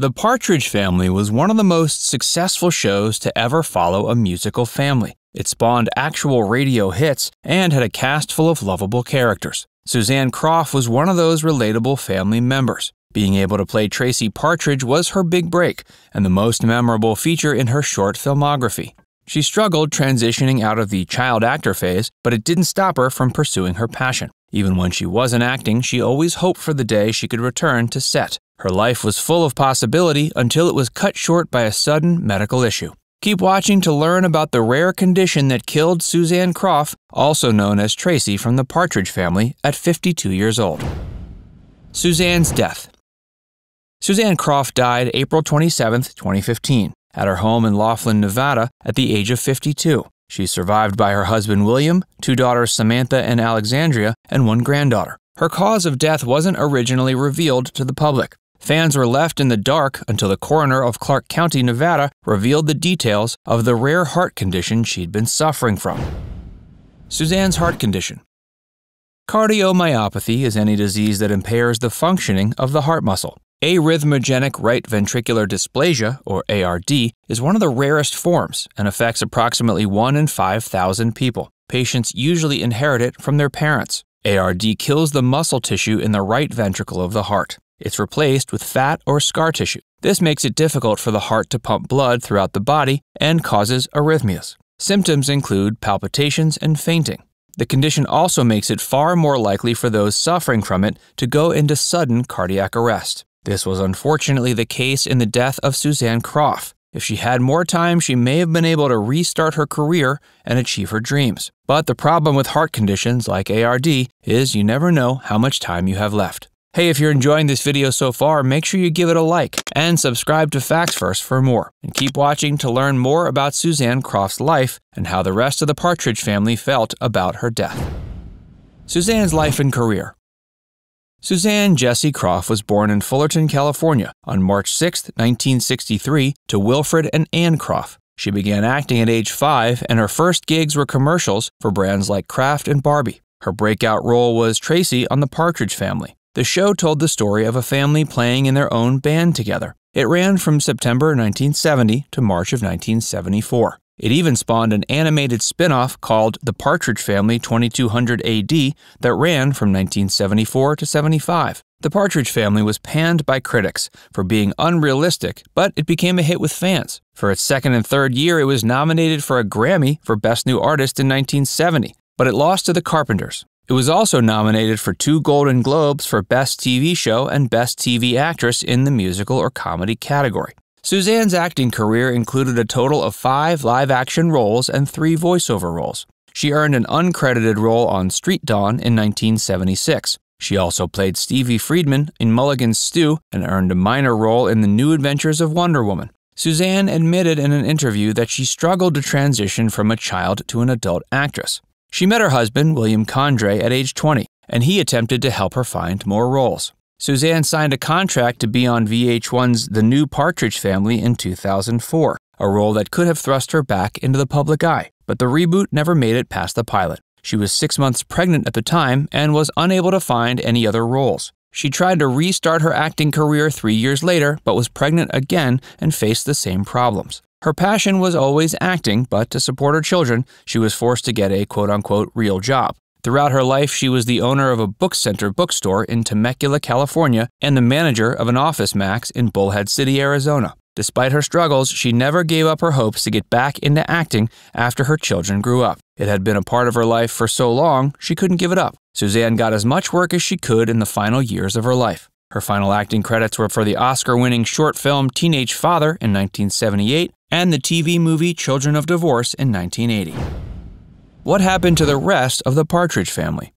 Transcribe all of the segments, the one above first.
The Partridge Family was one of the most successful shows to ever follow a musical family. It spawned actual radio hits and had a cast full of lovable characters. Suzanne Croft was one of those relatable family members. Being able to play Tracy Partridge was her big break and the most memorable feature in her short filmography. She struggled transitioning out of the child actor phase, but it didn't stop her from pursuing her passion. Even when she wasn't acting, she always hoped for the day she could return to set. Her life was full of possibility until it was cut short by a sudden medical issue. Keep watching to learn about the rare condition that killed Suzanne Croft, also known as Tracy from the Partridge family, at 52 years old. Suzanne's death. Suzanne Croft died April 27, 2015, at her home in Laughlin, Nevada, at the age of 52. She's survived by her husband William, two daughters Samantha and Alexandria, and one granddaughter. Her cause of death wasn't originally revealed to the public. Fans were left in the dark until the coroner of Clark County, Nevada, revealed the details of the rare heart condition she'd been suffering from. Suzanne's heart condition. Cardiomyopathy is any disease that impairs the functioning of the heart muscle. Arrhythmogenic right ventricular dysplasia, or ARD, is one of the rarest forms and affects approximately 1 in 5,000 people. Patients usually inherit it from their parents. ARD kills the muscle tissue in the right ventricle of the heart. It's replaced with fat or scar tissue. This makes it difficult for the heart to pump blood throughout the body and causes arrhythmias. Symptoms include palpitations and fainting. The condition also makes it far more likely for those suffering from it to go into sudden cardiac arrest. This was unfortunately the case in the death of Suzanne Croft, if she had more time, she may have been able to restart her career and achieve her dreams. But the problem with heart conditions like ARD is you never know how much time you have left. Hey, if you're enjoying this video so far, make sure you give it a like and subscribe to Facts First for more. And keep watching to learn more about Suzanne Croft's life and how the rest of the Partridge family felt about her death. Suzanne's life and career. Suzanne Jessie Croft was born in Fullerton, California on March 6, 1963, to Wilfred and Ann Croft. She began acting at age five, and her first gigs were commercials for brands like Kraft and Barbie. Her breakout role was Tracy on The Partridge Family. The show told the story of a family playing in their own band together. It ran from September 1970 to March of 1974. It even spawned an animated spin off called The Partridge Family 2200 AD that ran from 1974 to 75. The Partridge Family was panned by critics for being unrealistic, but it became a hit with fans. For its second and third year, it was nominated for a Grammy for Best New Artist in 1970, but it lost to The Carpenters. It was also nominated for two Golden Globes for Best TV Show and Best TV Actress in the Musical or Comedy category. Suzanne's acting career included a total of five live action roles and three voiceover roles. She earned an uncredited role on Street Dawn in 1976. She also played Stevie Friedman in Mulligan's Stew and earned a minor role in The New Adventures of Wonder Woman. Suzanne admitted in an interview that she struggled to transition from a child to an adult actress. She met her husband, William Condrey, at age 20, and he attempted to help her find more roles. Suzanne signed a contract to be on VH1's The New Partridge Family in 2004, a role that could have thrust her back into the public eye, but the reboot never made it past the pilot. She was six months pregnant at the time and was unable to find any other roles. She tried to restart her acting career three years later, but was pregnant again and faced the same problems. Her passion was always acting, but to support her children, she was forced to get a quote unquote real job. Throughout her life, she was the owner of a Book Center bookstore in Temecula, California, and the manager of an Office Max in Bullhead City, Arizona. Despite her struggles, she never gave up her hopes to get back into acting after her children grew up. It had been a part of her life for so long, she couldn't give it up. Suzanne got as much work as she could in the final years of her life. Her final acting credits were for the Oscar winning short film Teenage Father in 1978 and the TV movie Children of Divorce in 1980 what happened to the rest of the Partridge family?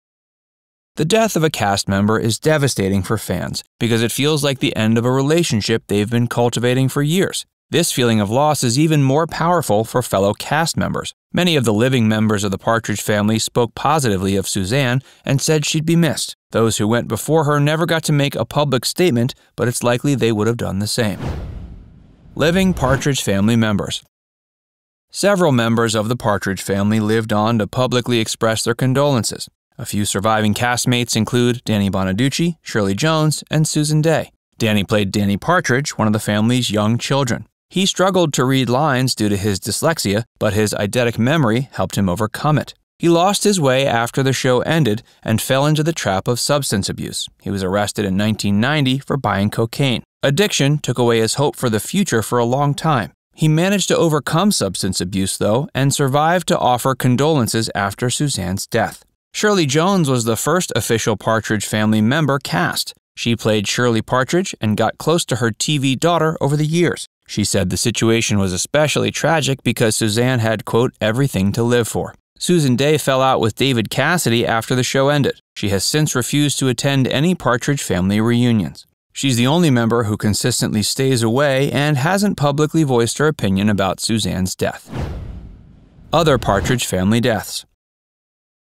The death of a cast member is devastating for fans because it feels like the end of a relationship they've been cultivating for years. This feeling of loss is even more powerful for fellow cast members. Many of the living members of the Partridge family spoke positively of Suzanne and said she'd be missed. Those who went before her never got to make a public statement, but it's likely they would have done the same. Living Partridge family members. Several members of the Partridge family lived on to publicly express their condolences. A few surviving castmates include Danny Bonaducci, Shirley Jones, and Susan Day. Danny played Danny Partridge, one of the family's young children. He struggled to read lines due to his dyslexia, but his eidetic memory helped him overcome it. He lost his way after the show ended and fell into the trap of substance abuse. He was arrested in 1990 for buying cocaine. Addiction took away his hope for the future for a long time. He managed to overcome substance abuse, though, and survived to offer condolences after Suzanne's death. Shirley Jones was the first official Partridge family member cast. She played Shirley Partridge and got close to her TV daughter over the years. She said the situation was especially tragic because Suzanne had, quote, everything to live for. Susan Day fell out with David Cassidy after the show ended. She has since refused to attend any Partridge family reunions. She's the only member who consistently stays away and hasn't publicly voiced her opinion about Suzanne's death. Other Partridge family deaths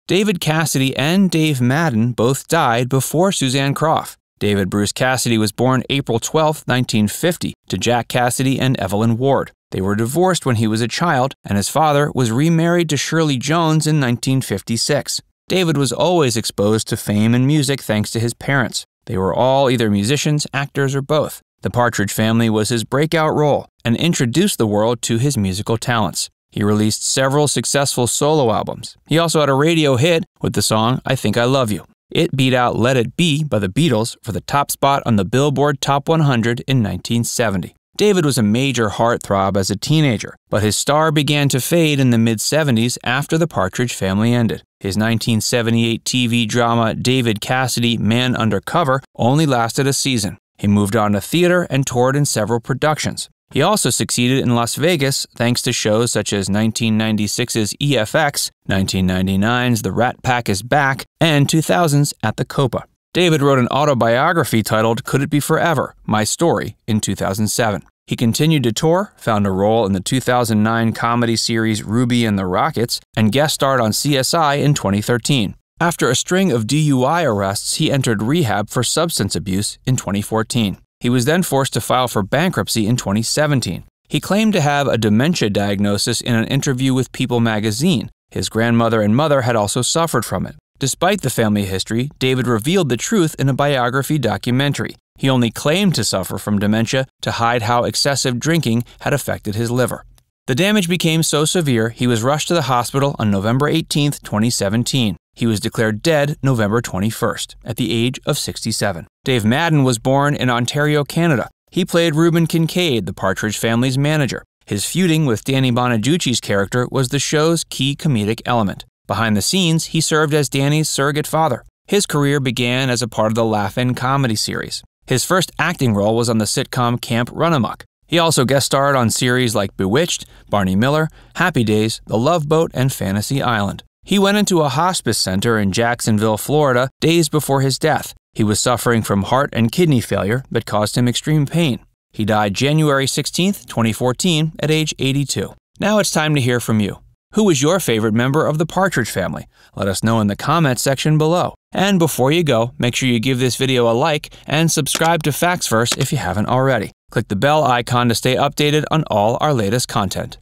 David Cassidy and Dave Madden both died before Suzanne Croft. David Bruce Cassidy was born April 12, 1950, to Jack Cassidy and Evelyn Ward. They were divorced when he was a child, and his father was remarried to Shirley Jones in 1956. David was always exposed to fame and music thanks to his parents. They were all either musicians, actors, or both. The Partridge Family was his breakout role and introduced the world to his musical talents. He released several successful solo albums. He also had a radio hit with the song I Think I Love You. It beat out Let It Be by the Beatles for the top spot on the Billboard Top 100 in 1970. David was a major heartthrob as a teenager, but his star began to fade in the mid 70s after the Partridge family ended. His 1978 TV drama David Cassidy Man Undercover only lasted a season. He moved on to theater and toured in several productions. He also succeeded in Las Vegas thanks to shows such as 1996's EFX, 1999's The Rat Pack is Back, and 2000's At the Copa. David wrote an autobiography titled Could It Be Forever? My Story in 2007. He continued to tour, found a role in the 2009 comedy series Ruby and the Rockets, and guest starred on CSI in 2013. After a string of DUI arrests, he entered rehab for substance abuse in 2014. He was then forced to file for bankruptcy in 2017. He claimed to have a dementia diagnosis in an interview with People magazine. His grandmother and mother had also suffered from it. Despite the family history, David revealed the truth in a biography documentary. He only claimed to suffer from dementia to hide how excessive drinking had affected his liver. The damage became so severe he was rushed to the hospital on November 18, 2017. He was declared dead November 21st at the age of 67. Dave Madden was born in Ontario, Canada. He played Reuben Kincaid, the Partridge family's manager. His feuding with Danny Bonaducci's character was the show's key comedic element. Behind the scenes, he served as Danny's surrogate father. His career began as a part of the Laugh-In comedy series. His first acting role was on the sitcom Camp Runamuck. He also guest starred on series like Bewitched, Barney Miller, Happy Days, The Love Boat, and Fantasy Island. He went into a hospice center in Jacksonville, Florida, days before his death. He was suffering from heart and kidney failure that caused him extreme pain. He died January 16, 2014, at age 82. Now it's time to hear from you. Who is your favorite member of the Partridge family? Let us know in the comments section below. And before you go, make sure you give this video a like and subscribe to First if you haven't already. Click the bell icon to stay updated on all our latest content.